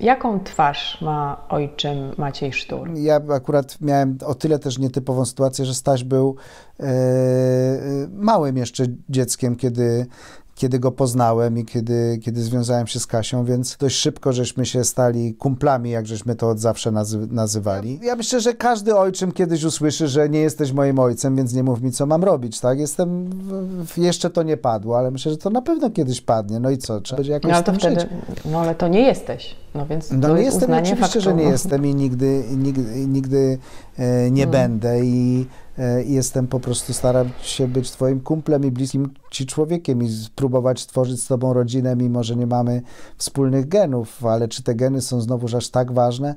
Jaką twarz ma ojczym Maciej Sztur? Ja akurat miałem o tyle też nietypową sytuację, że Staś był e, e małym jeszcze dzieckiem, kiedy kiedy go poznałem i kiedy, kiedy związałem się z Kasią, więc dość szybko żeśmy się stali kumplami, jak żeśmy to od zawsze nazy nazywali. Ja myślę, że każdy ojczym kiedyś usłyszy, że nie jesteś moim ojcem, więc nie mów mi, co mam robić, tak? Jestem, jeszcze to nie padło, ale myślę, że to na pewno kiedyś padnie, no i co, trzeba będzie jakoś no, ale to wtedy, No ale to nie jesteś, no więc No nie jestem, oczywiście, faktu. że nie no. jestem i nigdy, nigdy, nigdy e, nie hmm. będę i i e, jestem po prostu, staram się być Twoim kumplem i bliskim Ci człowiekiem i spróbować tworzyć z Tobą rodzinę, mimo że nie mamy wspólnych genów, ale czy te geny są znowuż aż tak ważne?